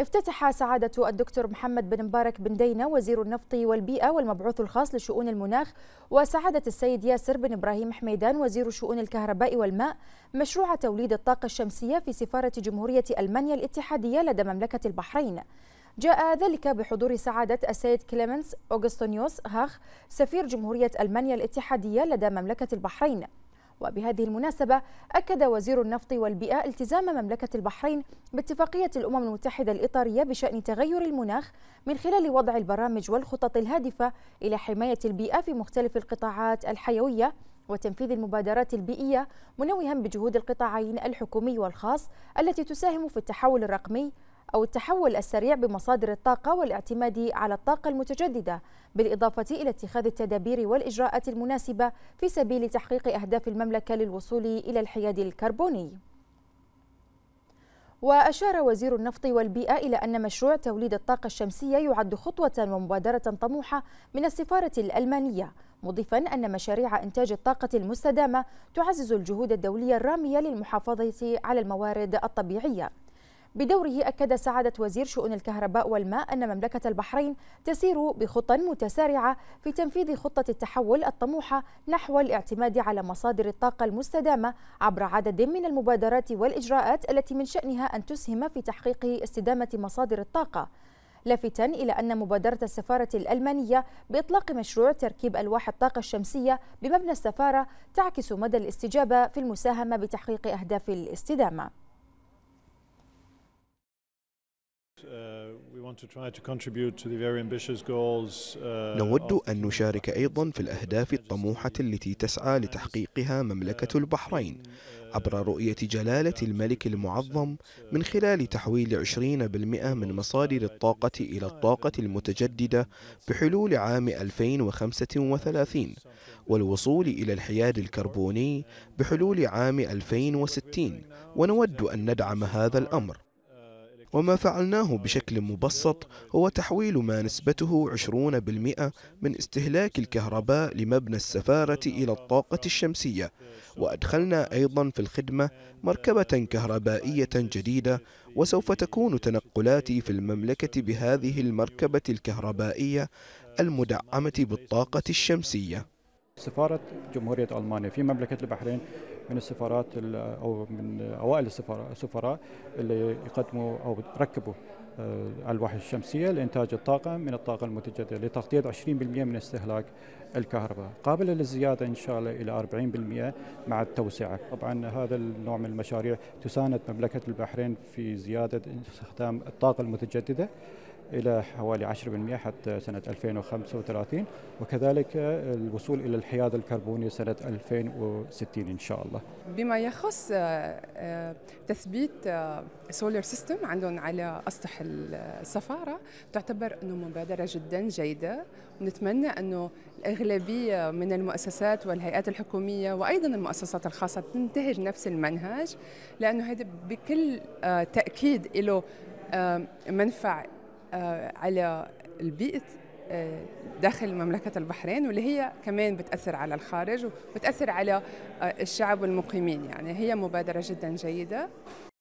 افتتح سعادة الدكتور محمد بن مبارك بن دينة وزير النفط والبيئة والمبعوث الخاص لشؤون المناخ وسعادة السيد ياسر بن إبراهيم حميدان وزير شؤون الكهرباء والماء مشروع توليد الطاقة الشمسية في سفارة جمهورية ألمانيا الاتحادية لدى مملكة البحرين جاء ذلك بحضور سعادة السيد كليمنس أوغستونيوس هاخ سفير جمهورية ألمانيا الاتحادية لدى مملكة البحرين وبهذه المناسبة أكد وزير النفط والبيئة التزام مملكة البحرين باتفاقية الأمم المتحدة الإطارية بشأن تغير المناخ من خلال وضع البرامج والخطط الهادفة إلى حماية البيئة في مختلف القطاعات الحيوية وتنفيذ المبادرات البيئية منوها بجهود القطاعين الحكومي والخاص التي تساهم في التحول الرقمي أو التحول السريع بمصادر الطاقة والاعتماد على الطاقة المتجددة بالإضافة إلى اتخاذ التدابير والإجراءات المناسبة في سبيل تحقيق أهداف المملكة للوصول إلى الحياد الكربوني وأشار وزير النفط والبيئة إلى أن مشروع توليد الطاقة الشمسية يعد خطوة ومبادرة طموحة من السفارة الألمانية مضيفا أن مشاريع إنتاج الطاقة المستدامة تعزز الجهود الدولية الرامية للمحافظة على الموارد الطبيعية بدوره أكد سعادة وزير شؤون الكهرباء والماء أن مملكة البحرين تسير بخطى متسارعة في تنفيذ خطة التحول الطموحة نحو الاعتماد على مصادر الطاقة المستدامة عبر عدد من المبادرات والإجراءات التي من شأنها أن تسهم في تحقيق استدامة مصادر الطاقة لافتا إلى أن مبادرة السفارة الألمانية بإطلاق مشروع تركيب ألواح الطاقة الشمسية بمبنى السفارة تعكس مدى الاستجابة في المساهمة بتحقيق أهداف الاستدامة Uh, uh, نود أن نشارك أيضا في الأهداف الطموحة التي تسعى لتحقيقها مملكة البحرين عبر رؤية جلالة الملك المعظم من خلال تحويل 20% من مصادر الطاقة إلى الطاقة المتجددة بحلول عام 2035 والوصول إلى الحياد الكربوني بحلول عام 2060 ونود أن ندعم هذا الأمر وما فعلناه بشكل مبسط هو تحويل ما نسبته 20% من استهلاك الكهرباء لمبنى السفارة إلى الطاقة الشمسية وأدخلنا أيضا في الخدمة مركبة كهربائية جديدة وسوف تكون تنقلاتي في المملكة بهذه المركبة الكهربائية المدعمة بالطاقة الشمسية سفارة جمهورية ألمانيا في مملكة البحرين من السفارات او من اوائل السفراء اللي يقدموا او ركبوا الواح آه، الشمسيه لانتاج الطاقه من الطاقه المتجدده لتغطيه 20% من استهلاك الكهرباء قابله للزياده ان شاء الله الى 40% مع التوسعه طبعا هذا النوع من المشاريع تساند مملكه البحرين في زياده استخدام الطاقه المتجدده إلى حوالي 10% حتى سنة 2035 وكذلك الوصول إلى الحياد الكربوني سنة 2060 إن شاء الله بما يخص آه، آه، تثبيت سولار آه، سيستم عندهم على أسطح السفارة تعتبر أنه مبادرة جدا جيدة ونتمنى أنه الأغلبية من المؤسسات والهيئات الحكومية وأيضا المؤسسات الخاصة تنتهج نفس المنهج لأنه هذا بكل تأكيد له منفعه آه، على البيئة آه، داخل مملكة البحرين واللي هي كمان بتأثر على الخارج وبتأثر على آه، الشعب والمقيمين يعني هي مبادرة جدا جيدة